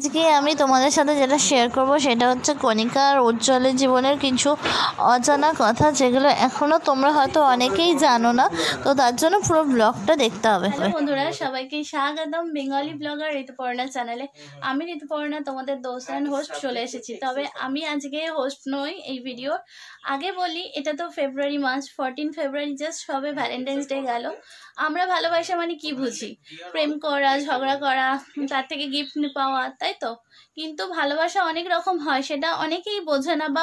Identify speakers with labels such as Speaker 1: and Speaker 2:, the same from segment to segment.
Speaker 1: আজকে আমি তোমাদের সাথে যেটা শেয়ার করব সেটা হচ্ছে কণিকা আর উজ্জ্বলের জীবনের কিছু অজানা কথা যেগুলো এখনও তোমরা হয়তো অনেকেই জানো না তো তার জন্য পুরো ব্লগটা দেখতে হবে বন্ধুরা সবাইকে স্বাগতম বেঙ্গলি ব্লগার ঋতুপর্ণা চ্যানেলে আমি ঋতুপর্ণা তোমাদের দোস্ত অ্যান্ড হোস্ট চলে এসেছি তবে আমি আজকে হোস্ট নই এই ভিডিও আগে বলি এটা তো ফেব্রুয়ারি মাস ফোরটিন ফেব্রুয়ারি জাস্ট সবে ভ্যালেন্টাইন্স ডে গেল আমরা ভালোবাসা মানে কি বুঝি প্রেম করা ঝগড়া করা তার থেকে গিফট পাওয়া তাই তো কিন্তু ভালোবাসা অনেক রকম হয় সেটা অনেকেই বোঝে না বা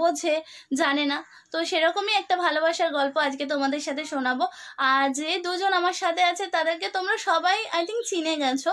Speaker 1: বোঝে জানে না তো সেরকমই একটা ভালোবাসার গল্প আজকে তোমাদের সাথে শোনাবো আর যে দুজন আমার সাথে আছে তাদেরকে তোমরা সবাই আই থিঙ্ক চিনে গেছো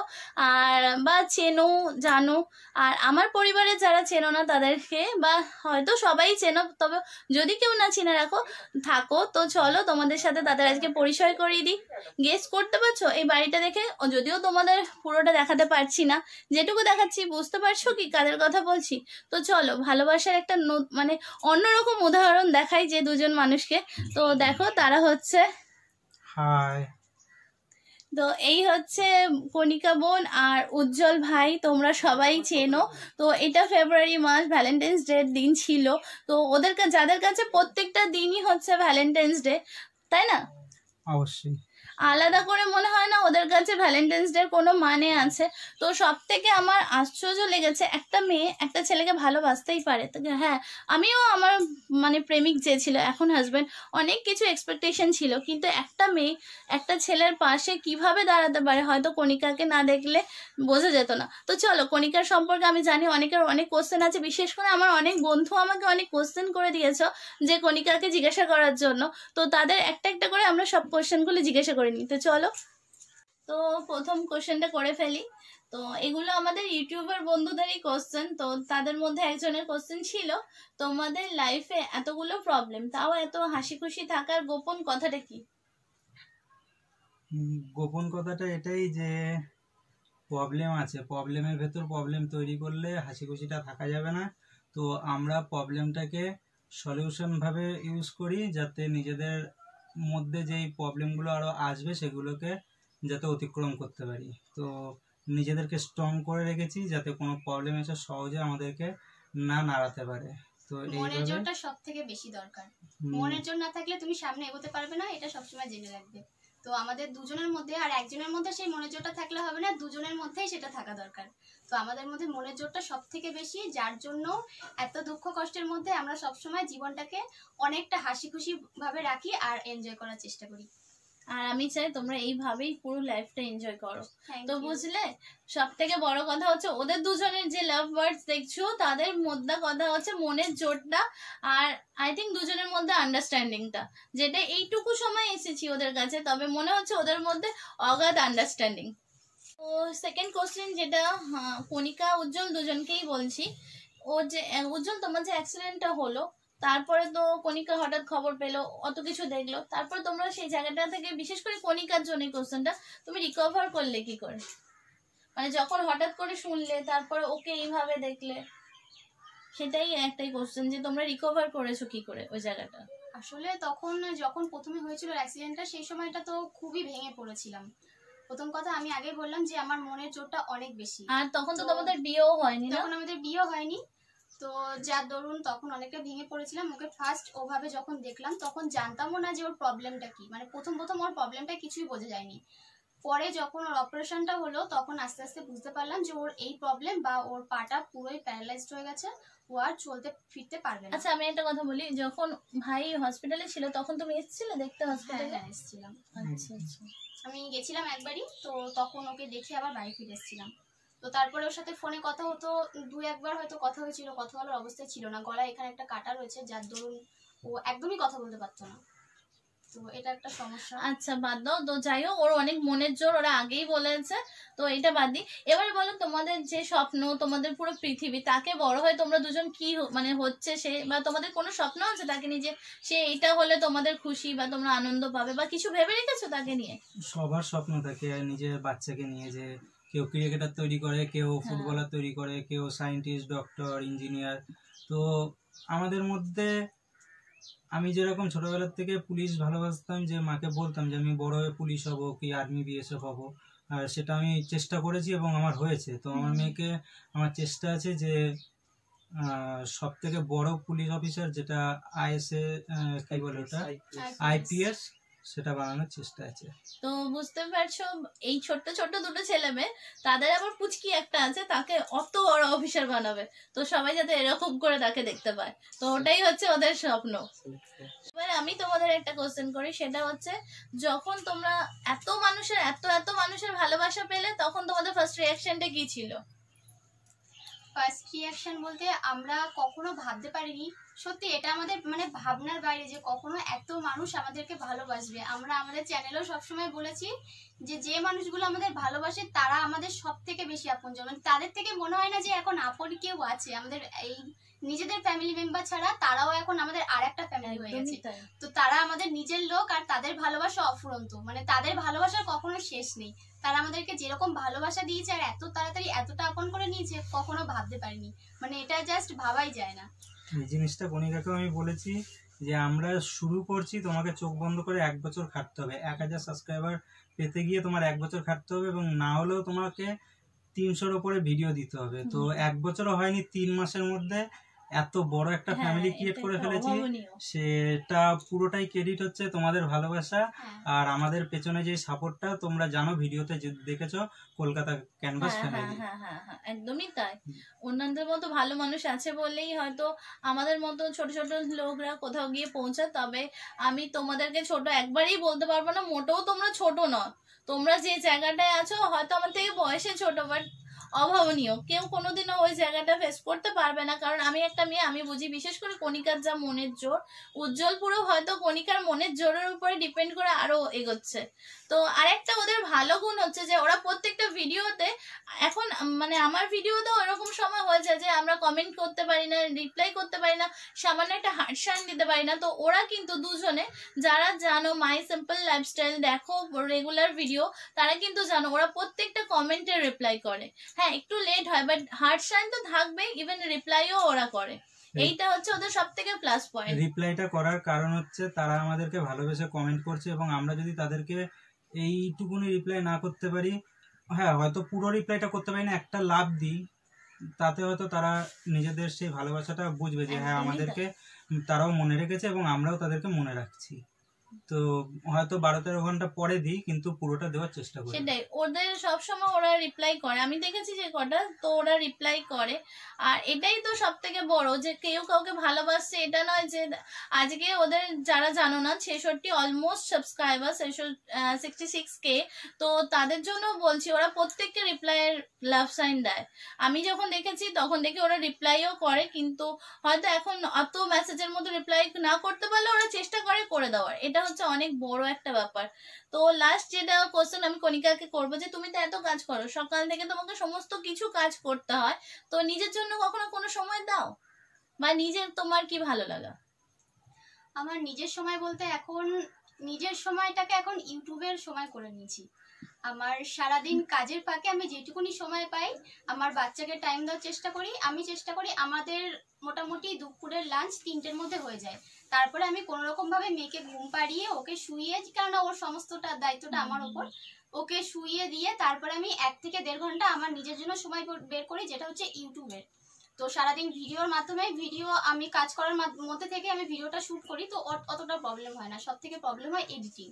Speaker 1: আর বা চেনো জানো আর আমার পরিবারের যারা চেনো না তাদেরকে বা হয়তো সবাই চেনো তবে যদি কেউ না চিনে রাখো থাকো তো চলো তোমাদের সাথে তাদের আজকে পরিচয় করিয়ে দিই গেস করতে পারছো এই বাড়িটা দেখে যদিও তোমাদের পুরোটা দেখাতে পারছি না যেটুকু দেখাচ্ছি বুঝতে পারছো কি কাদের কথা বলছি তো চলো ভালোবাসার একটা মানে অন্যরকম উদাহরণ দেখাই যে দুজন মানুষকে তো দেখো তারা হচ্ছে হাই তো এই হচ্ছে কণিকা বোন আর উজ্জ্বল ভাই তোমরা সবাই চেনো তো এটা ফেব্রুয়ারি মাস ভ্যালেন্টাইন্স ডে দিন ছিল তো ওদের যাদের কাছে প্রত্যেকটা দিনই হচ্ছে ভ্যালেন্টাইন্স ডে তাই না অবশ্যই আলাদা করে মনে হয় না ওদের কাছে ভ্যালেন্টাইন্স ডের কোনো মানে আছে তো সব থেকে আমার আশ্চর্য লেগেছে একটা মেয়ে একটা ছেলেকে ভালোবাসতেই পারে তো হ্যাঁ আমিও আমার মানে প্রেমিক যে ছিল এখন হাজব্যান্ড অনেক কিছু এক্সপেকটেশন ছিল কিন্তু একটা মেয়ে একটা ছেলের পাশে কিভাবে দাঁড়াতে পারে হয়তো কণিকাকে না দেখলে বোঝা যেত না তো চলো কণিকার সম্পর্কে আমি জানি অনেকের অনেক কোশ্চেন আছে বিশেষ করে আমার অনেক বন্ধু আমাকে অনেক কোশ্চেন করে দিয়েছ যে কণিকাকে জিজ্ঞাসা করার জন্য তো তাদের একটা একটা করে আমরা সব কোশ্চেনগুলো জিজ্ঞাসা করি করিনি তো চলো তো প্রথম কোশ্চেনটা করে ফেলি তো এগুলো আমাদের ইউটিউবার বন্ধুদেরই কোশ্চেন তো তাদের মধ্যে একজনের কোশ্চেন ছিল তোমাদের লাইফে এতগুলো প্রবলেম তাও এত হাসি খুশি থাকার গোপন কথাটা কি
Speaker 2: গোপন কথাটা এটাই যে প্রবলেম আছে প্রবলেমের ভেতর প্রবলেম তৈরি করলে হাসি খুশিটা থাকা যাবে না তো আমরা প্রবলেমটাকে সলিউশন ভাবে ইউজ করি যাতে নিজেদের মধ্যে যেই প্রবলেমগুলো আরও আসবে সেগুলোকে যাতে অতিক্রম করতে পারি তো নিজেদেরকে স্ট্রং করে রেখেছি যাতে কোনো প্রবলেম এসে সহজে আমাদেরকে না নাড়াতে পারে তো মনের জোরটা
Speaker 1: সব থেকে
Speaker 3: বেশি দরকার মনের জোর না থাকলে তুমি সামনে এগোতে পারবে না এটা সবসময় জেনে রাখবে তো আমাদের দুজনের মধ্যে আর একজনের মধ্যে সেই মনের জোরটা থাকলে হবে না দুজনের মধ্যেই সেটা থাকা দরকার তো আমাদের মধ্যে মনের জোরটা সব থেকে বেশি যার জন্য এত দুঃখ কষ্টের মধ্যে আমরা সবসময় জীবনটাকে
Speaker 1: অনেকটা হাসি খুশি ভাবে রাখি আর এনজয় করার চেষ্টা করি আর আমি চাই তোমরা এইভাবেই পুরো লাইফটা এনজয় করো তো বুঝলে সব থেকে বড় কথা হচ্ছে ওদের দুজনের যে লাভ ওয়ার্ডস দেখছো তাদের মধ্যে কথা হচ্ছে মনের জোরটা আর আই থিঙ্ক দুজনের মধ্যে আন্ডারস্ট্যান্ডিংটা যেটা এইটুকু সময় এসেছি ওদের কাছে তবে মনে হচ্ছে ওদের মধ্যে অগাধ আন্ডারস্ট্যান্ডিং ও সেকেন্ড কোশ্চেন যেটা হ্যাঁ, কণিকা উজ্জ্বল দুজনকেই বলছি ও যে উজ্জ্বল তোমার যে অ্যাক্সিডেন্টটা হলো তারপরে তো কণিকা হঠাৎ খবর পেলো অত কিছু দেখলো তারপর তোমরা সেই জায়গাটা থেকে বিশেষ করে কণিকার জন্য কোশ্চেনটা তুমি রিকভার করলে কি করে মানে যখন হঠাৎ করে শুনলে তারপরে ওকে এইভাবে দেখলে সেটাই একটাই কোশ্চেন যে তোমরা রিকভার করেছো কি করে ওই জায়গাটা
Speaker 3: আসলে তখন যখন প্রথমে হয়েছিল অ্যাক্সিডেন্টটা সেই সময়টা তো খুবই ভেঙে পড়েছিলাম প্রথম কথা আমি আগে বললাম যে আমার মনের চোরটা অনেক বেশি আর তখন তো তোমাদের বিয়েও হয়নি তখন আমাদের বিয়েও হয়নি তো যা দরুন তখন অনেকটা ভেঙে পড়েছিলাম ওকে ফার্স্ট ওভাবে যখন দেখলাম তখন জানতামও না যে ওর প্রবলেমটা কি মানে প্রথম প্রথম ওর প্রবলেমটা কিছুই বোঝা যায়নি পরে যখন ওর অপারেশনটা হলো তখন আস্তে আস্তে বুঝতে পারলাম যে ওর এই প্রবলেম বা ওর পাটা পুরোই প্যারালাইজড হয়ে গেছে ও আর চলতে ফিরতে পারবে না আচ্ছা আমি একটা কথা বলি
Speaker 1: যখন ভাই হসপিটালে ছিল তখন তুমি এসেছিলে দেখতে হসপিটালে হ্যাঁ, হ্যাঁ এসেছিলাম আচ্ছা আচ্ছা
Speaker 3: আমি গেছিলাম একবারই তো তখন ওকে দেখে আবার বাড়ি ফিরে এসেছিলাম তো তারপরে ওর সাথে ফোনে কথা হতো দু একবার হয়তো কথা হয়েছিল কথা বলার অবস্থায় ছিল না গলায় এখানে একটা কাটা রয়েছে যার দরুন ও একদমই কথা বলতে পারতো না তো এটা একটা সমস্যা
Speaker 1: আচ্ছা বাদ দাও তো যাই হোক ওর অনেক মনের জোর ওরা আগেই বলেছে তো এটা বাদ দিই এবার বলো তোমাদের যে স্বপ্ন তোমাদের পুরো পৃথিবী তাকে বড় হয়ে তোমরা দুজন কি মানে হচ্ছে সে বা তোমাদের কোনো স্বপ্ন আছে তাকে নিয়ে যে সে এটা হলে তোমাদের খুশি বা তোমরা আনন্দ পাবে বা কিছু ভেবে রেখেছো তাকে নিয়ে
Speaker 2: সবার স্বপ্ন থাকে নিজের বাচ্চাকে নিয়ে যে কেউ ক্রিকেটার তৈরি করে কেউ হ্যাঁ। ফুটবলার তৈরি করে কেউ সায়েন্টিস্ট ডক্টর ইঞ্জিনিয়ার তো আমাদের মধ্যে আমি যেরকম ছোটবেলার থেকে পুলিশ ভালোবাসতাম যে মাকে বলতাম যে আমি বড় হয়ে পুলিশ হব কি আর্মি বিএসএফ হব আর সেটা আমি চেষ্টা করেছি এবং আমার হয়েছে তো আমার মেয়েকে আমার চেষ্টা আছে যে সব থেকে বড় পুলিশ অফিসার যেটা আইএসএ কি বলে ওটা আইপিএস সেটা বানানোর চেষ্টা আছে
Speaker 1: তো বুঝতে পারছো এই ছোট্ট ছোট্ট দুটো ছেলে মেয়ে তাদের আবার পুচকি একটা আছে তাকে অত বড় অফিসার বানাবে তো সবাই যাতে এরকম করে তাকে দেখতে পায় তো ওটাই হচ্ছে ওদের স্বপ্ন এবার আমি তোমাদের একটা কোশ্চেন করি সেটা হচ্ছে যখন তোমরা এত মানুষের এত এত মানুষের ভালোবাসা পেলে তখন তোমাদের ফার্স্ট রিয়াকশনটা কি ছিল
Speaker 3: ফার্স্ট রিয়াকশান বলতে আমরা কখনো ভাবতে পারিনি সত্যি এটা আমাদের মানে ভাবনার বাইরে যে কখনো এত মানুষ আমাদেরকে ভালোবাসবে আমরা আমাদের চ্যানেলেও সবসময় বলেছি যে যে মানুষগুলো আমাদের ভালোবাসে তারা আমাদের সব থেকে বেশি আপনজন মানে তাদের থেকে মনে হয় না যে এখন আপন কেউ আছে আমাদের এই নিজেদের ফ্যামিলি মেম্বার ছাড়া তারাও এখন আমাদের আর একটা ফ্যামিলি হয়ে গেছে তো তারা আমাদের নিজের লোক আর তাদের ভালোবাসা অফুরন্ত মানে তাদের ভালোবাসা কখনো শেষ নেই তারা আমাদেরকে যেরকম ভালোবাসা দিয়েছে আর এত তাড়াতাড়ি এতটা আপন করে নিয়েছে কখনো ভাবতে পারিনি মানে এটা জাস্ট ভাবাই যায় না
Speaker 2: এই জিনিসটা বনিকাকেও আমি বলেছি যে আমরা শুরু করছি তোমাকে চোখ বন্ধ করে এক বছর খাটতে হবে এক হাজার সাবস্ক্রাইবার পেতে গিয়ে তোমার এক বছর খাটতে হবে এবং না হলেও তোমাকে তিনশোর ওপরে ভিডিও দিতে হবে তো এক বছরও হয়নি তিন মাসের মধ্যে এত বড় একটা ফ্যামিলি ক্রিয়েট করে ফেলেছি সেটা পুরোটাই ক্রেডিট হচ্ছে তোমাদের ভালোবাসা হ্যাঁ। আর আমাদের পেছনে যে সাপোর্টটা তোমরা জানো ভিডিওতে দেখেছো কলকাতা ক্যানভাস ফ্যামিলি
Speaker 1: হ্যাঁ, হ্যাঁ, একদমই তাই অন্যান্যদের মতো ভালো মানুষ আছে বলেই হয়তো আমাদের মতো ছোট ছোট লোকরা কোথাও গিয়ে পৌঁছায় তবে আমি তোমাদেরকে ছোট একবারই বলতে পারবো না মোটেও তোমরা ছোট নয় তোমরা যে জায়গাটায় আছো হয়তো আমার থেকে বয়সে ছোট বাট অভাবনীয় কেউ কোনোদিনও ওই জায়গাটা ফেস করতে পারবে না কারণ আমি একটা মেয়ে আমি বুঝি বিশেষ করে কণিকার যা মনের জোর উজ্জ্বলপুরও হয়তো কণিকার মনের জোরের উপরে ডিপেন্ড করে আরো এগোচ্ছে তো আরেকটা ওদের ভালো গুণ হচ্ছে যে ওরা প্রত্যেকটা ভিডিওতে এখন মানে আমার ভিডিওতে ওরকম সময় হয়েছে যে আমরা কমেন্ট করতে পারি না রিপ্লাই করতে পারি না সামান্য একটা সাইন দিতে পারি না তো ওরা কিন্তু দুজনে যারা জানো মাই সিম্পল লাইফস্টাইল দেখো রেগুলার ভিডিও তারা কিন্তু জানো ওরা প্রত্যেকটা কমেন্টের রিপ্লাই করে হ্যাঁ একটু লেট হয় বাট হার্ট সাইন তো থাকবেই ইভেন রিপ্লাইও ওরা করে হ্যাঁ। এইটা হচ্ছে ওদের সব থেকে প্লাস পয়েন্ট
Speaker 2: রিপ্লাইটা করার কারণ হচ্ছে তারা আমাদেরকে ভালোবেসে কমেন্ট করছে এবং আমরা যদি তাদেরকে এইটুকুনি রিপ্লাই না করতে পারি হ্যাঁ হয়তো পুরো রিপ্লাইটা করতে পারি না একটা লাভ দিই তাতে হয়তো তারা নিজেদের সেই ভালোবাসাটা বুঝবে যে হ্যাঁ আমাদেরকে তারাও মনে রেখেছে এবং আমরাও তাদেরকে মনে রাখছি তো হয়তো বারো তেরো ঘন্টা পরে দিই কিন্তু পুরোটা দেওয়ার চেষ্টা করি সেটাই
Speaker 1: ওদের সবসময় ওরা রিপ্লাই করে আমি দেখেছি যে কটা তো ওরা রিপ্লাই করে আর এটাই তো সব থেকে বড় যে কেউ কাউকে ভালোবাসছে এটা নয় যে আজকে ওদের যারা জানো না ছেষট্টি almost subscriber sixty six K তো তাদের জন্য বলছি ওরা প্রত্যেককে রিপ্লাইয়ের লাভ সাইন দেয় আমি যখন দেখেছি তখন দেখি ওরা রিপ্লাইও করে কিন্তু হয়তো এখন অত মেসেজের মতো রিপ্লাই না করতে পারলে ওরা চেষ্টা করে করে দেওয়ার এটা হচ্ছে অনেক বড় একটা ব্যাপার তো লাস্ট যেটা কোশ্চেন আমি কনিকাকে করব যে তুমি তো এত কাজ করো সকাল থেকে তোমাকে সমস্ত কিছু কাজ করতে হয় তো নিজের জন্য কখনো কোনো সময় দাও বা নিজের তোমার কি ভালো লাগা
Speaker 3: আমার নিজের সময় বলতে এখন নিজের সময়টাকে এখন ইউটিউবের সময় করে নিয়েছি আমার সারাদিন কাজের পাকে আমি যেটুকুনি সময় পাই আমার বাচ্চাকে টাইম দেওয়ার চেষ্টা করি আমি চেষ্টা করি আমাদের মোটামুটি দুপুরের লাঞ্চ তিনটের মধ্যে হয়ে যায় তারপরে আমি কোনো মেয়েকে ঘুম পাড়িয়ে ওকে শুইয়ে কেননা ওর সমস্তটা দায়িত্বটা আমার ওপর ওকে শুইয়ে দিয়ে তারপরে আমি এক থেকে দেড় ঘন্টা আমার নিজের জন্য সময় বের করি যেটা হচ্ছে ইউটিউবের তো সারাদিন ভিডিওর মাধ্যমে ভিডিও আমি কাজ করার মধ্যে থেকে আমি ভিডিওটা শ্যুট করি তো অতটা প্রবলেম হয় না সব থেকে প্রবলেম হয় এডিটিং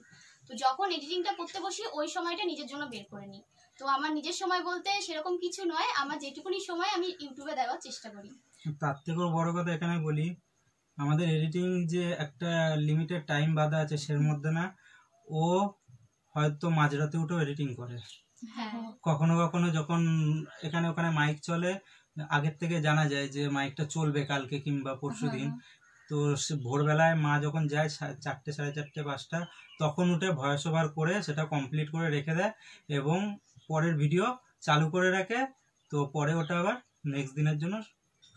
Speaker 3: তো যখন এডিটিংটা করতে বসি ওই সময়টা নিজের জন্য বের করে নিই তো আমার নিজের সময় বলতে সেরকম কিছু নয় আমার যেটুকুনি সময় আমি ইউটিউবে দেওয়ার চেষ্টা করি
Speaker 2: তার থেকেও বড় কথা এখানে বলি আমাদের এডিটিং যে একটা লিমিটেড টাইম বাঁধা আছে সের মধ্যে না ও হয়তো মাঝরাতে উঠেও এডিটিং করে হ্যাঁ। কখনো কখনো যখন এখানে ওখানে মাইক চলে আগের থেকে জানা যায় যে মাইকটা চলবে কালকে কিংবা পরশু দিন হ্যাঁ। তো ভোরবেলায় মা যখন যায় চারটে সাড়ে চারটে পাঁচটা তখন উঠে ভয়েস ওভার করে সেটা কমপ্লিট করে রেখে দেয় এবং পরের ভিডিও চালু করে রাখে তো পরে ওটা আবার নেক্সট দিনের জন্য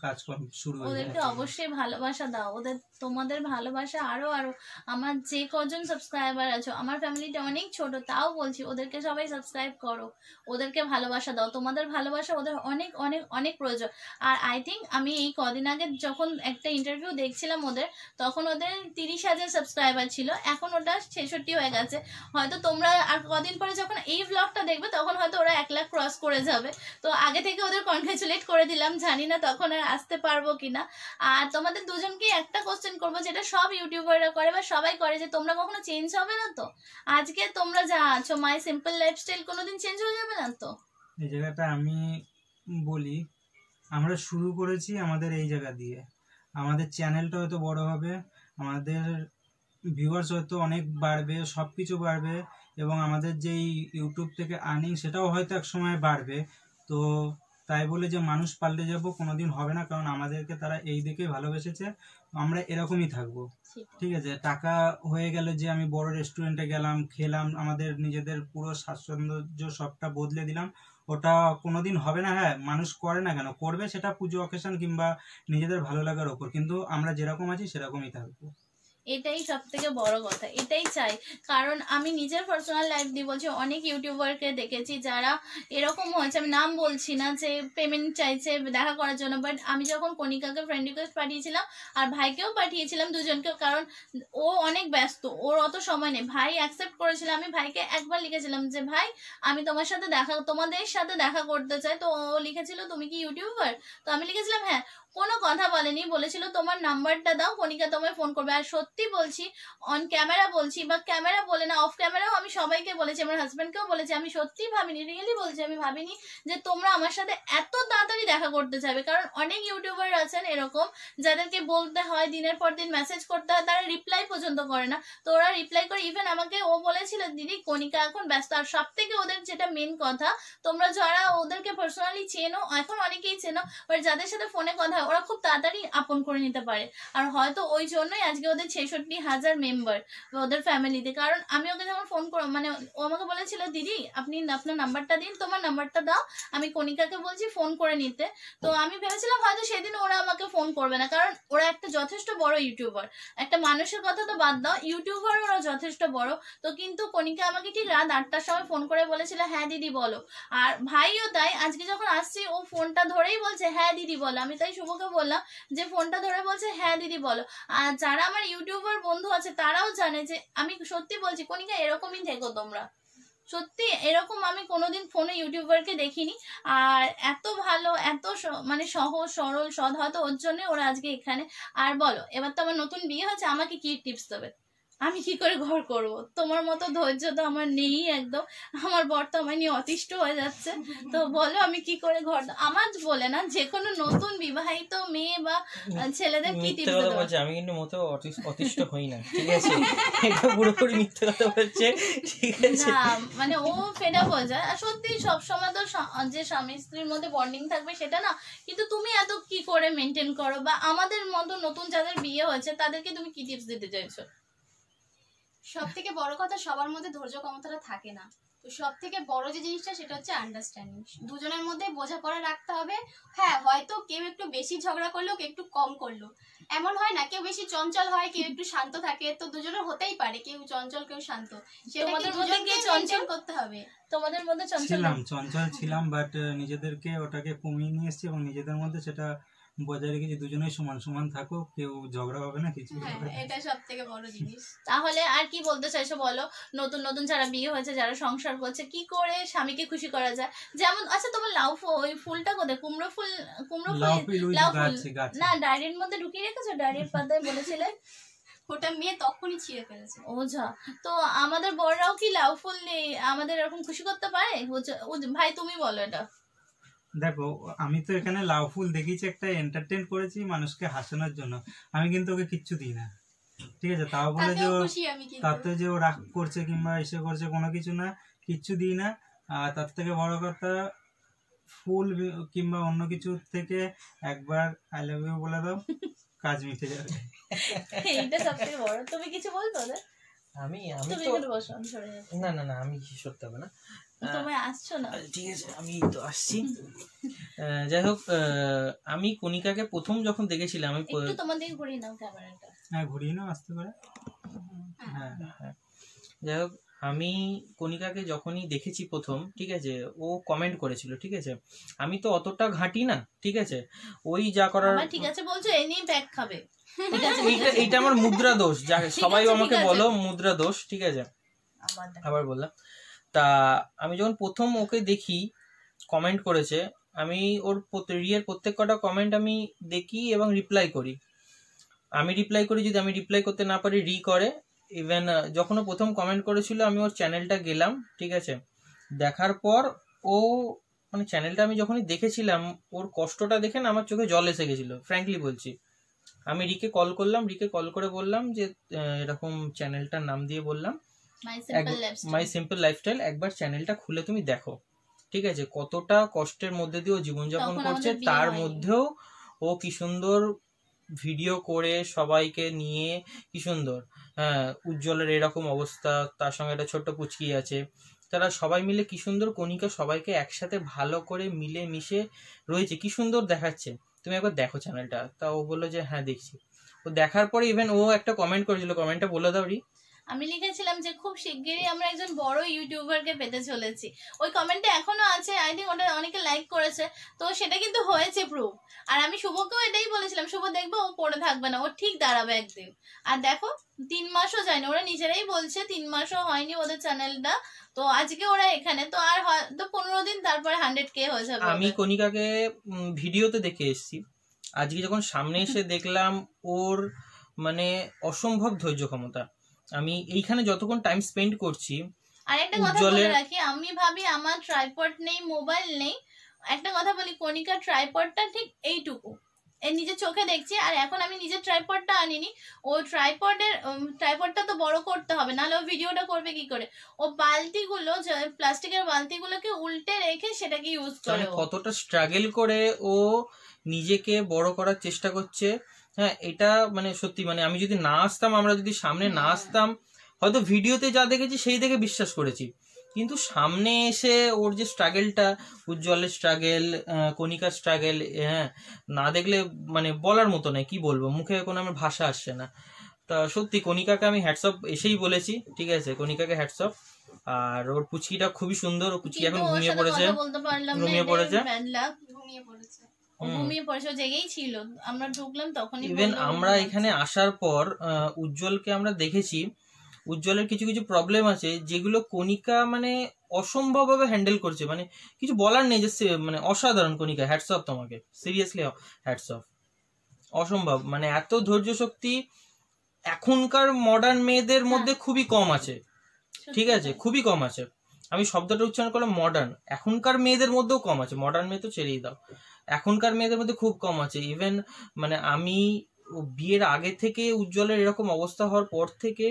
Speaker 2: কাজকর্ম শুরু ওদেরকে
Speaker 1: অবশ্যই ভালোবাসা দাও ওদের তোমাদের ভালোবাসা আরো আরো আমার যে কজন সাবস্ক্রাইবার আছো আমার ফ্যামিলিটা অনেক ছোট তাও বলছি ওদেরকে সবাই সাবস্ক্রাইব করো ওদেরকে ভালোবাসা দাও তোমাদের ভালোবাসা ওদের অনেক অনেক অনেক প্রয়োজন আর আই থিঙ্ক আমি এই কদিন আগে যখন একটা ইন্টারভিউ দেখছিলাম ওদের তখন ওদের তিরিশ হাজার সাবস্ক্রাইবার ছিল এখন ওটা ছেষট্টি হয়ে গেছে হয়তো তোমরা আর কদিন পরে যখন এই ব্লগটা দেখবে তখন হয়তো ওরা এক লাখ ক্রস করে যাবে তো আগে থেকে ওদের কনগ্রেচুলেট করে দিলাম জানি না তখন আর আসতে পারবো কিনা আর তোমাদের দুজনকে একটা কোশ্চেন করবো যেটা সব ইউটিউবাররা করে বা সবাই করে যে তোমরা কখনো চেঞ্জ হবে না তো আজকে তোমরা যা আছো মাই সিম্পল লাইফস্টাইল কোনোদিন চেঞ্জ হয়ে যাবে না তো
Speaker 2: এই জায়গাটা আমি বলি আমরা শুরু করেছি আমাদের এই জায়গা দিয়ে আমাদের চ্যানেলটা হয়তো বড় হবে আমাদের ভিউয়ার্স হয়তো অনেক বাড়বে সব কিছু বাড়বে এবং আমাদের যেই ইউটিউব থেকে আর্নিং সেটাও হয়তো এক সময় বাড়বে তো তাই বলে যে মানুষ পাল্টে যাব কোনোদিন হবে না কারণ আমাদেরকে তারা এই দিকে ভালোবেসেছে আমরা এরকমই থাকবো ঠিক আছে টাকা হয়ে গেল যে আমি বড় রেস্টুরেন্টে গেলাম খেলাম আমাদের নিজেদের পুরো স্বাচ্ছন্দ্য সবটা বদলে দিলাম ওটা কোনোদিন হবে না হ্যাঁ মানুষ করে না কেন করবে সেটা পুজো অকেশন কিংবা নিজেদের ভালো লাগার ওপর কিন্তু আমরা যেরকম আছি সেরকমই থাকবো
Speaker 1: এটাই সব থেকে বড় কথা এটাই চাই কারণ আমি নিজের পার্সোনাল লাইফ দিয়ে বলছি অনেক ইউটিউবারকে দেখেছি যারা এরকম হয়েছে আমি নাম বলছি না যে পেমেন্ট চাইছে দেখা করার জন্য বাট আমি যখন কণিকাকে ফ্রেন্ড রিকোয়েস্ট পাঠিয়েছিলাম আর ভাইকেও পাঠিয়েছিলাম দুজনকেও কারণ ও অনেক ব্যস্ত ওর অত সময় নেই ভাই অ্যাকসেপ্ট করেছিল আমি ভাইকে একবার লিখেছিলাম যে ভাই আমি তোমার সাথে দেখা তোমাদের সাথে দেখা করতে চাই তো ও লিখেছিল তুমি কি ইউটিউবার তো আমি লিখেছিলাম হ্যাঁ কোনো কথা বলেনি বলেছিল তোমার নাম্বারটা দাও কণিকা তোমায় ফোন করবে আর সত্যি বলছি অন ক্যামেরা বলছি বা ক্যামেরা বলে না অফ ক্যামেরাও আমি সবাইকে বলেছি আমার হাজব্যান্ডকেও বলেছি আমি সত্যি ভাবিনি রিয়েলি বলছি আমি ভাবিনি যে তোমরা আমার সাথে এত তাড়াতাড়ি দেখা করতে চাবে কারণ অনেক ইউটিউবার আছেন এরকম যাদেরকে বলতে হয় দিনের পর দিন মেসেজ করতে হয় তারা রিপ্লাই পর্যন্ত করে না তো ওরা রিপ্লাই করে ইভেন আমাকে ও বলেছিল দিদি কণিকা এখন ব্যস্ত আর সব থেকে ওদের যেটা মেন কথা তোমরা যারা ওদেরকে পার্সোনালি চেনো এখন অনেকেই চেনো বাট যাদের সাথে ফোনে কথা হয় ওরা খুব তাড়াতাড়ি আপন করে নিতে পারে আর হয়তো ওই জন্যই আজকে ওদের ছেষট্টি হাজার মেম্বার ওদের ফ্যামিলিতে কারণ আমি ওকে যখন ফোন করো মানে ও আমাকে বলেছিল দিদি আপনি আপনার নাম্বারটা দিন তোমার নাম্বারটা দাও আমি কণিকাকে বলছি ফোন করে নিতে তো আমি ভেবেছিলাম হয়তো সেদিন ওরা আমাকে ফোন করবে না কারণ ওরা একটা যথেষ্ট বড় ইউটিউবার একটা মানুষের কথা তো বাদ দাও ইউটিউবার ওরা যথেষ্ট বড় তো কিন্তু কণিকা আমাকে ঠিক রাত আটটার সময় ফোন করে বলেছিল হ্যাঁ দিদি বলো আর ভাইও তাই আজকে যখন আসছি ও ফোনটা ধরেই বলছে হ্যাঁ দিদি বলো আমি তাই শুভকে বললাম যে ফোনটা ধরে বলছে হ্যাঁ দিদি বলো আর যারা আমার ইউটিউবার বন্ধু আছে তারাও জানে যে আমি সত্যি বলছি কনিকা এরকমই থেকো তোমরা সত্যি এরকম আমি কোনোদিন ফোনে ইউটিউবারকে দেখিনি আর এত ভালো এত মানে সহজ সরল সদ হয়তো ওর জন্য ওরা আজকে এখানে আর বলো এবার তো আমার নতুন বিয়ে হচ্ছে আমাকে কি টিপস দেবে আমি কি করে ঘর করব তোমার মতো ধৈর্য তো আমার নেই একদম আমার বর্তমানে নিয়ে অতিষ্ঠ হয়ে যাচ্ছে তো বলো আমি কি করে ঘর আমার বলে না যে কোনো নতুন বিবাহিত মেয়ে বা ছেলেদের কি টিপস দেবো
Speaker 4: আমি কিন্তু মতো অতিষ্ঠ হই না ঠিক আছে এটা পুরোপুরি মিথ্যে কথা বলছে ঠিক আছে
Speaker 1: মানে ও ফেডা বোঝা আর সত্যি সব সময় তো যে স্বামী স্ত্রীর মধ্যে বন্ডিং থাকবে সেটা না কিন্তু তুমি এত কি করে মেনটেন করো বা আমাদের মতো নতুন যাদের বিয়ে হয়েছে তাদেরকে তুমি কি টিপস দিতে চাইছো সব
Speaker 3: থেকে বড় কথা সবার মধ্যে ধৈর্য ক্ষমতাটা থাকে না তো সব থেকে বড় যে জিনিসটা সেটা হচ্ছে আন্ডারস্ট্যান্ডিং দুজনের মধ্যে বোঝাপড়া রাখতে হবে হ্যাঁ হয়তো কেউ একটু বেশি ঝগড়া করলো কেউ একটু কম করলো এমন হয় না কেউ বেশি চঞ্চল হয় কেউ একটু শান্ত থাকে তো দুজনের হতেই পারে কেউ চঞ্চল কেউ শান্ত সেটাকে দুজনকে চঞ্চল করতে
Speaker 1: হবে তোমাদের মধ্যে
Speaker 3: চঞ্চল ছিলাম
Speaker 2: চঞ্চল ছিলাম বাট নিজেদেরকে ওটাকে কমিয়ে নিয়ে এসেছি এবং নিজেদের মধ্যে সেটা বজায় রেখেছি দুজনেই সমান সমান থাকো কেউ ঝগড়া হবে না কিছু হ্যাঁ, এটা
Speaker 1: সব থেকে বড় জিনিস তাহলে আর কি বলতে চাইছো বলো নতুন নতুন যারা বিয়ে হয়েছে যারা সংসার করছে কি করে স্বামীকে খুশি করা যায় যেমন আচ্ছা তোমার লাউ ওই ফুলটা কোথায় কুমড়ো ফুল কুমড়ো ফুল লাউ ফুল না ডায়ের মধ্যে ঢুকিয়ে রেখেছো ডায়ের পাতায় বলেছিলেন ওটা মেয়ে তখনই ছিঁড়ে ফেলেছে ওঝা তো আমাদের বড়রাও কি লাউ ফুল নিয়ে আমাদের এরকম খুশি করতে পারে ভাই তুমি বলো এটা
Speaker 2: দেখো আমি তো এখানে লাউ ফুল দেখিয়েছি একটা এন্টারটেন করেছি মানুষকে হাসানোর জন্য আমি কিন্তু ওকে কিচ্ছু দিই না ঠিক আছে তাও বলে যে ও তাতে যে ও রাগ করছে কিংবা এসে করছে কোনো কিছু না কিচ্ছু দিই না আর তার থেকে বড় কথা ফুল কিংবা অন্য কিছু থেকে একবার আই লাভ ইউ বলে দাও কাজ মিটে যাবে
Speaker 1: এইটা সবচেয়ে বড় তুমি কিছু বলতো না
Speaker 4: আমি আমি তো না না না আমি সত্যি হবে না হ্যাঁ। আমি তো কণিকাকে প্রথম যখন দেখেছিলাম আমি হ্যাঁ ঘুরিয়ে
Speaker 2: হ্যাঁ। হ্যাঁ,
Speaker 4: যাই হোক আমি কণিকাকে যখনই দেখেছি প্রথম ঠিক আছে ও কমেন্ট করেছিল ঠিক আছে আমি তো অতটা ঘাঁটি না ঠিক আছে ওই যা করার ঠিক
Speaker 1: আছে বলছো এ নিয়ে ব্যাগ খাবে এইটা আমার মুদ্রা
Speaker 4: দোষ যা সবাই আমাকে বলো মুদ্রা দোষ ঠিক আছে আবার বললাম তা আমি যখন প্রথম ওকে দেখি কমেন্ট করেছে আমি ওর রিয়ের প্রত্যেক কটা কমেন্ট আমি দেখি এবং রিপ্লাই করি আমি রিপ্লাই করি যদি আমি রিপ্লাই করতে না পারি রি করে ইভেন যখন ও প্রথম কমেন্ট করেছিল আমি ওর চ্যানেলটা গেলাম ঠিক আছে দেখার পর ও মানে চ্যানেলটা আমি যখনই দেখেছিলাম ওর কষ্টটা দেখে না আমার চোখে জল এসে গেছিলো ফ্র্যাঙ্কলি বলছি আমি রিকে কল করলাম রিকে কল করে বললাম যে এরকম চ্যানেলটার নাম দিয়ে বললাম মাই সিম্পল লাইফস্টাইল একবার চ্যানেলটা খুলে তুমি দেখো ঠিক আছে কতটা কষ্টের মধ্যে দিয়ে ও জীবনযাপন করছে তার মধ্যেও ও কি সুন্দর ভিডিও করে সবাইকে নিয়ে কি সুন্দর হ্যাঁ উজ্জ্বলের এরকম অবস্থা তার সঙ্গে একটা ছোট্ট পুচকি আছে তারা সবাই মিলে কি সুন্দর কণিকা সবাইকে একসাথে ভালো করে মিলে মিশে রয়েছে কি সুন্দর দেখাচ্ছে তুমি একবার দেখো চ্যানেলটা তা ও বললো যে হ্যাঁ দেখছি ও দেখার পরে ইভেন ও একটা কমেন্ট করেছিল কমেন্টটা বলে দাও রি
Speaker 1: আমি লিখেছিলাম যে খুব শিগগিরই আমরা একজন বড় ইউটিউবারকে পেতে চলেছি ওই কমেন্টটা এখনো আছে আই থিঙ্ক ওটা অনেকে লাইক করেছে তো সেটা কিন্তু হয়েছে প্রুফ আর আমি শুভকেও এটাই বলেছিলাম শুভ দেখবো ও পড়ে থাকবে না ও ঠিক দাঁড়াবে একদিন আর দেখো তিন মাসও যায়নি ওরা নিজেরাই বলছে তিন মাসও হয়নি ওদের চ্যানেলটা তো আজকে ওরা এখানে তো আর তো পনেরো দিন তারপর হান্ড্রেড কে হয়ে যাবে আমি
Speaker 4: কনিকাকে ভিডিওতে দেখে এসেছি আজকে যখন সামনে এসে দেখলাম ওর মানে অসম্ভব ধৈর্য ক্ষমতা আমি এইখানে যতক্ষণ টাইম স্পেন্ড করছি
Speaker 1: আর একটা কথা বলে রাখি আমি ভাবি আমার ট্রাইপড নেই মোবাইল নেই একটা কথা বলি কণিকা ট্রাইপডটা ঠিক এইটুকু এ নিজে চোখে দেখছি আর এখন আমি নিজের ট্রাইপডটা আনিনি ও ট্রাইপডের ট্রাইপডটা তো বড় করতে হবে নাহলে ও ভিডিওটা করবে কি করে ও বালতিগুলো প্লাস্টিকের বালতিগুলোকে উল্টে রেখে সেটাকে ইউজ করে
Speaker 4: কতটা স্ট্রাগল করে ও নিজেকে বড় করার চেষ্টা করছে হ্যাঁ এটা মানে সত্যি মানে আমি যদি না আসতাম আমরা যদি সামনে না আসতাম হয়তো ভিডিওতে যা দেখেছি সেই দেখে বিশ্বাস করেছি কিন্তু সামনে এসে ওর যে স্ট্রাগেলটা উজ্জ্বলের স্ট্রাগেল কণিকার স্ট্রাগেল হ্যাঁ না দেখলে মানে বলার মতো নয় কি বলবো মুখে কোনো আমার ভাষা আসছে না তা সত্যি কণিকাকে আমি হোয়াটসঅ্যাপ এসেই বলেছি ঠিক আছে কণিকাকে হোয়াটসঅ্যাপ আর ওর পুচকিটা খুবই সুন্দর ও পুচকি এখন ঘুমিয়ে পড়েছে ঘুমিয়ে পড়েছে ঘুমিয়ে পড়েছে ঘুমিয়ে
Speaker 1: জেগেই ছিল আমরা ঢুকলাম তখনই ইভেন আমরা
Speaker 4: এখানে আসার পর উজ্জ্বলকে আমরা দেখেছি উজ্জ্বলের কিছু কিছু প্রবলেম আছে যেগুলো কণিকা মানে অসম্ভবভাবে হ্যান্ডেল করছে মানে কিছু বলার নেই যে মানে অসাধারণ কণিকা হ্যাটস অফ তোমাকে সিরিয়াসলি হ্যাটস অফ অসম্ভব মানে এত ধৈর্য শক্তি এখনকার মডার্ন মেয়েদের হ্যাঁ। মধ্যে খুবই কম আছে ঠিক আছে খুবই কম আছে আমি শব্দটা উচ্চারণ করলাম মডার্ন এখনকার মেয়েদের মধ্যেও কম আছে মডার্ন মেয়ে তো ছেড়েই দাও এখনকার মেয়েদের মধ্যে খুব কম আছে ইভেন মানে আমি বিয়ের আগে থেকে উজ্জ্বলের এরকম অবস্থা হওয়ার পর থেকে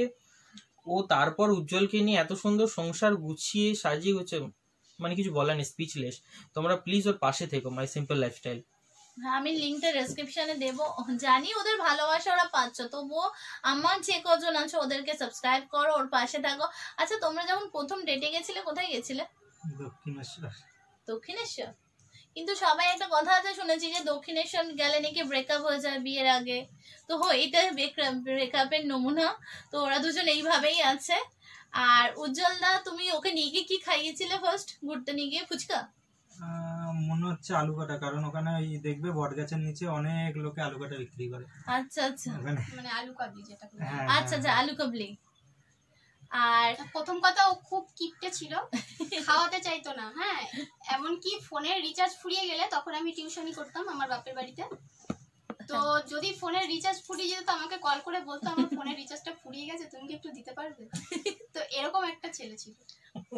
Speaker 4: ও তারপর উজ্জ্বলকে নিয়ে এত সুন্দর সংসার গুছিয়ে সাজিয়ে হচ্ছে মানে কিছু বলার নেই স্পিচলেস তোমরা প্লিজ ওর পাশে থেকো মাই সিম্পল লাইফস্টাইল
Speaker 1: হ্যাঁ আমি লিঙ্কটা ডেসক্রিপশনে দেবো জানি ওদের ভালোবাসা ওরা পাচ্ছ তবুও আমার যে কজন আছে ওদেরকে সাবস্ক্রাইব করো ওর পাশে থাকো আচ্ছা তোমরা যখন প্রথম ডেটে গেছিলে কোথায় গেছিলে
Speaker 2: দক্ষিণেশ্বর
Speaker 1: দক্ষিণেশ্বর কিন্তু সবাই একটা কথা আছে শুনেছি যে দক্ষিণেশ্বর গেলে নাকি ব্রেকআপ হয়ে যায় বিয়ের আগে তো হো হ্যাঁ, এটা ব্রেকআপের নমুনা তো ওরা দুজন এইভাবেই আছে আর উজ্জ্বল দা তুমি ওকে নিয়ে গিয়ে কি খাইয়েছিলে ফার্স্ট ঘুরতে নিয়ে গিয়ে ফুচকা
Speaker 2: মনে হচ্ছে আলু কাটা কারণ ওখানে ওই দেখবে বট গাছের নিচে অনেক লোকে আলু কাটা বিক্রি করে আচ্ছা আচ্ছা
Speaker 1: মানে আলু কাবলি যেটা
Speaker 2: হ্যাঁ, আচ্ছা আচ্ছা হ্যাঁ।
Speaker 3: আলু কাবলি আর প্রথম কথা ও খুব কিপটে ছিল খাওয়াতে চাইতো না হ্যাঁ এমনকি ফোনের রিচার্জ ফুরিয়ে গেলে তখন আমি টিউশনই করতাম আমার বাপের বাড়িতে তো যদি ফোনের রিচার্জ ফুরিয়ে যেত আমাকে কল করে বলতো আমার ফোনের রিচার্জটা ফুরিয়ে গেছে তুমি কি একটু দিতে পারবে তো এরকম একটা ছেলে ছিল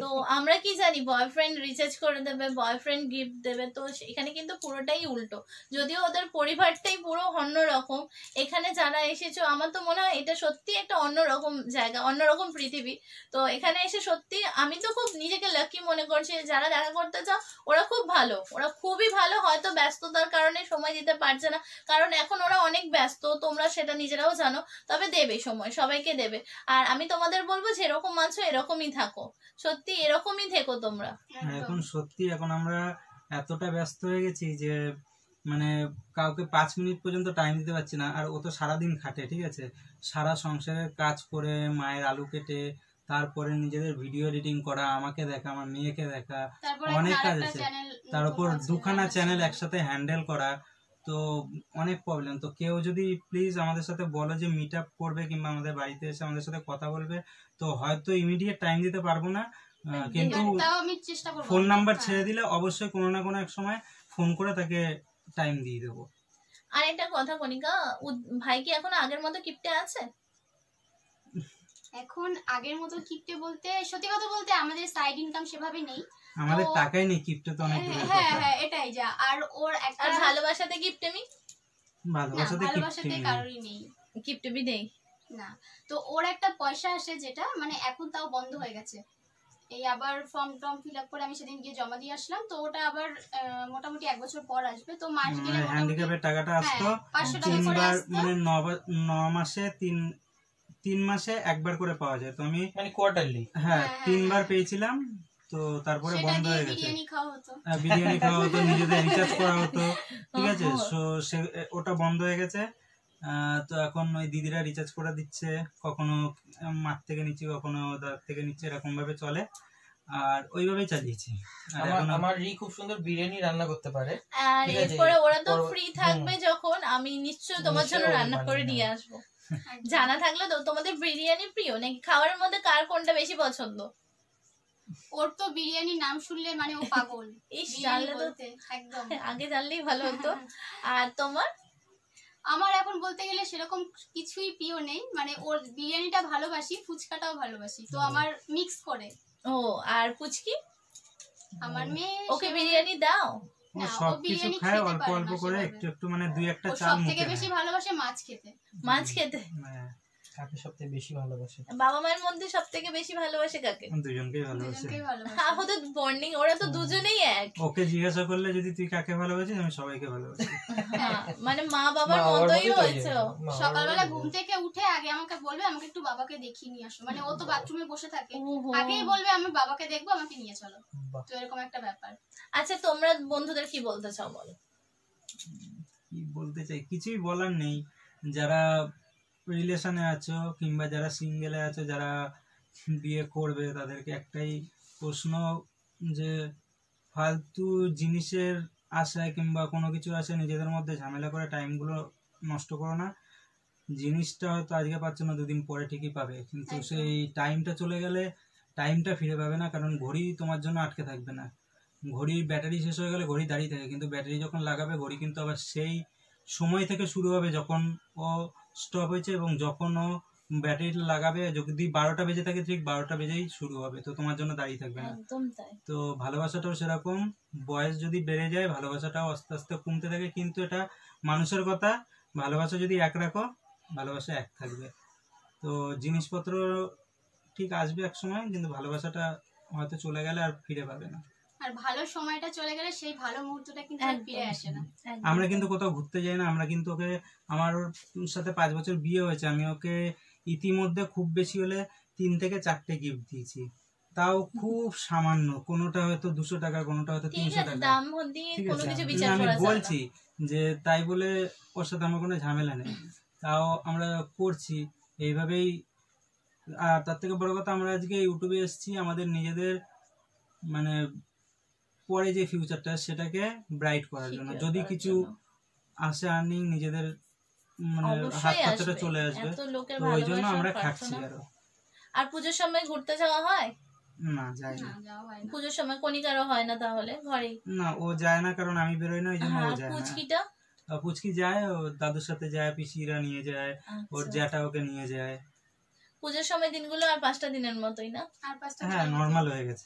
Speaker 1: তো আমরা কি জানি বয়ফ্রেন্ড রিচার্জ করে দেবে বয়ফ্রেন্ড গিফট দেবে তো এখানে কিন্তু পুরোটাই উল্টো যদিও ওদের পরিবারটাই পুরো অন্যরকম এখানে যারা এসেছো আমার তো মনে হয় এটা সত্যি একটা অন্যরকম জায়গা অন্যরকম পৃথিবী তো এখানে এসে সত্যি আমি তো খুব নিজেকে লাকি মনে করছি যারা দেখা করতে চাও ওরা খুব ভালো ওরা খুবই ভালো হয়তো ব্যস্ততার কারণে সময় দিতে পারছে না কারণ এখন ওরা অনেক ব্যস্ত তোমরা সেটা নিজেরাও জানো তবে দেবে সময় সবাইকে দেবে আর আমি তোমাদের বলবো যেরকম মানছো এরকমই থাকো সত্যি সত্যি এরকমই থেকো তোমরা হ্যাঁ, এখন
Speaker 2: সত্যি এখন আমরা এতটা ব্যস্ত হয়ে গেছি যে মানে কাউকে পাঁচ মিনিট পর্যন্ত টাইম দিতে পারছি না আর ও তো সারাদিন খাটে ঠিক আছে সারা সংসারের কাজ করে মায়ের আলু কেটে তারপরে নিজেদের ভিডিও এডিটিং করা আমাকে দেখা আমার মেয়েকে দেখা অনেক কাজ আছে তার উপর দুখানা চ্যানেল একসাথে হ্যান্ডেল করা তো অনেক প্রবলেম তো কেউ যদি প্লিজ আমাদের সাথে বলো যে মিট আপ করবে কিংবা আমাদের বাড়িতে এসে আমাদের সাথে কথা বলবে তো হয়তো ইমিডিয়েট টাইম দিতে পারবো না হ্যাঁ, কিন্তু ফোন মানে নাম্বার হ্যাঁ। ছেড়ে দিলে অবশ্যই কোনো না কোনো এক সময় ফোন করে তাকে টাইম দিয়ে দেবো
Speaker 1: আর একটা কথা কনিকা ভাই কি এখন আগের মতো কিপটে আছে
Speaker 3: এখন আগের মতো কিপটে বলতে সত্যি কথা বলতে আমাদের সাইড ইনকাম সেভাবে নেই আমাদের টাকাই
Speaker 2: নেই কিপটে তো অনেক হ্যাঁ
Speaker 3: হ্যাঁ এটাই যা আর ওর একটা ভালোবাসাতে কিপটেমি
Speaker 2: ভালোবাসাতে ভালোবাসাতে কারোরই
Speaker 3: নেই কিপটেমি নেই না তো ওর একটা পয়সা আসে যেটা মানে এখন তাও বন্ধ হয়ে গেছে এই আবার ফর্ম টর্ম ফিল আপ করে আমি সেদিন গিয়ে জমা দিয়ে আসলাম তো ওটা আবার মোটামুটি এক বছর পর আসবে তো মাস মানে গেলে
Speaker 2: হ্যান্ডিক্যাপের টাকাটা হ্যাঁ, আসতো তিনবার মানে ন মাসে তিন তিন মাসে একবার করে পাওয়া যায় তো আমি মানে কোয়ার্টারলি হ্যাঁ, হ্যাঁ, হ্যাঁ তিনবার পেয়েছিলাম তো তারপরে বন্ধ হয়ে গেছে
Speaker 3: বিরিয়ানি খাওয়া হতো নিজেদের রিচার্জ করা হতো
Speaker 2: ঠিক আছে সো ওটা বন্ধ হয়ে গেছে তো এখন ওই দিদিরা রিচার্জ করে দিচ্ছে কখনো মাঠ থেকে নিচ্ছে কখনো দাগ থেকে নিচ্ছে এরকম ভাবে চলে আর
Speaker 4: ওইভাবেই চালিয়েছি আমার রি খুব সুন্দর বিরিয়ানি রান্না করতে পারে আর এরপরে ওরা তো ফ্রি থাকবে
Speaker 1: যখন আমি নিশ্চয় তোমার জন্য রান্না করে নিয়ে আসবো জানা থাকলে তো তোমাদের বিরিয়ানি প্রিয় নাকি খাবারের মধ্যে কার কোনটা বেশি পছন্দ ওর তো বিরিয়ানি নাম শুনলে মানে ও পাগল এই জানলে
Speaker 3: তো একদম আগে জানলেই ভালো হতো আর তোমার আমার এখন বলতে গেলে সেরকম কিছুই প্রিয় নেই মানে ওর বিরিয়ানিটা ভালোবাসি ফুচকাটাও ভালোবাসি তো আমার মিক্স করে
Speaker 1: ও আর ফুচকি আমার মেয়ে ওকে বিরিয়ানি দাও
Speaker 2: ও খায় অল্প অল্প করে একটু একটু মানে দুই একটা চাল বেশি
Speaker 1: ভালোবাসে মাছ খেতে মাছ খেতে হ্যাঁ।
Speaker 2: কাকে সবথেকে বেশি ভালোবাসে
Speaker 1: বাবা মায়ের মধ্যে সবথেকে বেশি ভালোবাসে কাকে
Speaker 2: দুজনকেই ভালোবাসে
Speaker 1: আমাদের বর্নিং ওরা তো দুজনেই এক
Speaker 2: ওকে জিজ্ঞাসা করলে যদি তুই কাকে ভালোবাসিস আমি সবাইকে ভালোবাসি
Speaker 1: হ্যাঁ, মানে মা বাবার মতোই হয়েছে সকালবেলা ঘুম থেকে উঠে আগে আমাকে বলবে
Speaker 3: আমাকে একটু বাবাকে দেখিয়ে নিয়ে আসো মানে ও তো বাথরুমে বসে থাকে আগেই বলবে আমি বাবাকে দেখবো আমাকে নিয়ে চলো
Speaker 1: তো এরকম একটা ব্যাপার আচ্ছা তোমরা বন্ধুদের কি বলতে চাও বলো
Speaker 2: কি বলতে চাই কিছুই বলার নেই যারা রিলেশনে আছো কিংবা যারা সিঙ্গেলে আছো যারা বিয়ে করবে তাদেরকে একটাই প্রশ্ন যে ফালতু জিনিসের আশায় কিংবা কোনো কিছু আশায় নিজেদের মধ্যে ঝামেলা করে টাইমগুলো নষ্ট করো না জিনিসটা হয়তো আজকে পাচ্ছ না দুদিন পরে ঠিকই পাবে কিন্তু সেই টাইমটা চলে গেলে টাইমটা ফিরে পাবে না কারণ ঘড়ি তোমার জন্য আটকে থাকবে না ঘড়ির ব্যাটারি শেষ হয়ে গেলে ঘড়ি দাঁড়িয়ে থাকে কিন্তু ব্যাটারি যখন লাগাবে ঘড়ি কিন্তু আবার সেই সময় থেকে শুরু হবে যখন ও স্টপ হয়েছে এবং যখনও ব্যাটারি লাগাবে যদি বারোটা বেজে থাকে ঠিক বারোটা বেজেই শুরু হবে তো তোমার জন্য দাঁড়িয়ে থাকবে না তো ভালোবাসাটাও সেরকম বয়স যদি বেড়ে যায় ভালোবাসাটাও আস্তে আস্তে কমতে থাকে কিন্তু এটা মানুষের কথা ভালোবাসা যদি এক রাখো ভালোবাসা এক থাকবে তো জিনিসপত্র ঠিক আসবে এক সময় কিন্তু ভালোবাসাটা হয়তো চলে গেলে আর ফিরে পাবে না
Speaker 3: আর ভালো সময়টা চলে গেলে সেই ভালো মুহূর্তটা কিন্তু ফিরে আসে না আমরা কিন্তু
Speaker 2: কোথাও ঘুরতে যাই না আমরা কিন্তু ওকে আমার সাথে পাঁচ বছর বিয়ে হয়েছে আমি ওকে ইতিমধ্যে খুব বেশি হলে তিন থেকে চারটে গিফট দিয়েছি তাও খুব সামান্য কোনোটা হয়তো দুশো টাকা কোনোটা হয়তো তিনশো টাকা
Speaker 1: আমি বলছি
Speaker 2: যে তাই বলে ওর সাথে আমার কোনো ঝামেলা নেই তাও আমরা করছি এইভাবেই আর তার থেকে বড় কথা আমরা আজকে ইউটিউবে এসেছি আমাদের নিজেদের মানে পরে যে ফিউচারটা সেটাকে ব্রাইট করার জন্য যদি কিছু আসে আর্নিং নিজেদের মানে হাত খরচটা চলে আসবে তো ওই জন্য আমরা খাচ্ছি আর
Speaker 1: আর পুজোর সময় ঘুরতে যাওয়া হয় না যায় না পুজোর সময় কনিকারও হয় না তাহলে ঘরে
Speaker 2: না ও যায় না কারণ আমি বেরোই না ওই জন্য ও হ্যাঁ, যায় না পুচকিটা পুচকি যায় ও দাদুর সাথে যায় পিসিরা নিয়ে যায় ওর আচ্ছা। জ্যাটা ওকে নিয়ে যায়
Speaker 1: পুজোর সময় দিনগুলো আর পাঁচটা দিনের মতোই না আর পাঁচটা হ্যাঁ নরমাল হয়ে গেছে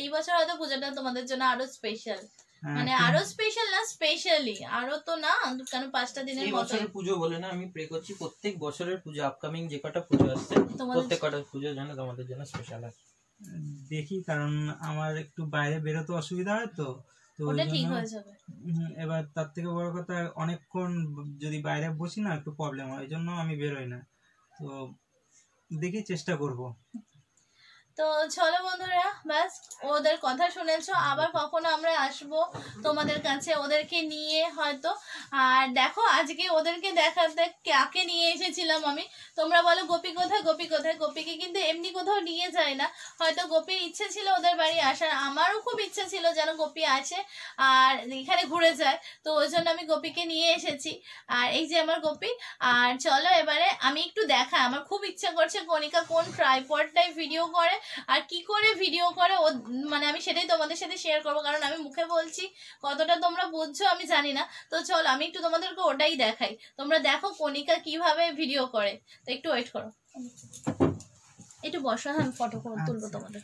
Speaker 1: এই বছর হয়তো পূজাটা তোমাদের জন্য আরো স্পেশাল হ্যাঁ, মানে আরো স্পেশাল না স্পেশালি আরো তো না কেন পাঁচটা দিনের মতো বছরের
Speaker 4: পুজো বলে না আমি প্রে করছি প্রত্যেক বছরের পুজো আপকামিং যে কটা পুজো আসছে প্রত্যেক কটা পুজো যেন তোমাদের জন্য স্পেশাল হয় দেখি কারণ
Speaker 2: আমার একটু বাইরে বেরোতে অসুবিধা হয় তো তো ঠিক হয়ে যাবে এবার তার থেকে বড় কথা অনেকক্ষণ যদি বাইরে বসি না একটু প্রবলেম হয় ওই জন্য আমি বেরোই না তো দেখি চেষ্টা করব
Speaker 1: তো চলো বন্ধুরা ব্যাস ওদের কথা শুনেছ আবার কখনো আমরা আসব তোমাদের কাছে ওদেরকে নিয়ে হয়তো আর দেখো আজকে ওদেরকে দেখাতে কাকে নিয়ে এসেছিলাম আমি তোমরা বলো গোপী কোথায় গোপী কোথায় গোপীকে কিন্তু এমনি কোথাও নিয়ে যায় না হয়তো গোপির ইচ্ছে ছিল ওদের বাড়ি আসার আমারও খুব ইচ্ছে ছিল যেন গোপী আসে আর এখানে ঘুরে যায় তো ওই জন্য আমি গোপিকে নিয়ে এসেছি আর এই যে আমার গোপি আর চলো এবারে আমি একটু দেখা আমার খুব ইচ্ছে করছে কনিকা কোন ট্রাইপডটাই ভিডিও করে আর কি করে ভিডিও করে ও মানে আমি সেটাই তোমাদের সাথে শেয়ার করবো কারণ আমি মুখে বলছি কতটা তোমরা বুঝছো আমি জানি না তো চল আমি একটু তোমাদেরকে ওটাই দেখাই তোমরা দেখো কণিকা কিভাবে ভিডিও করে তো একটু ওয়েট করো একটু বসো হ্যাঁ আমি ফটো তুলবো আচ্ছা। তোমাদের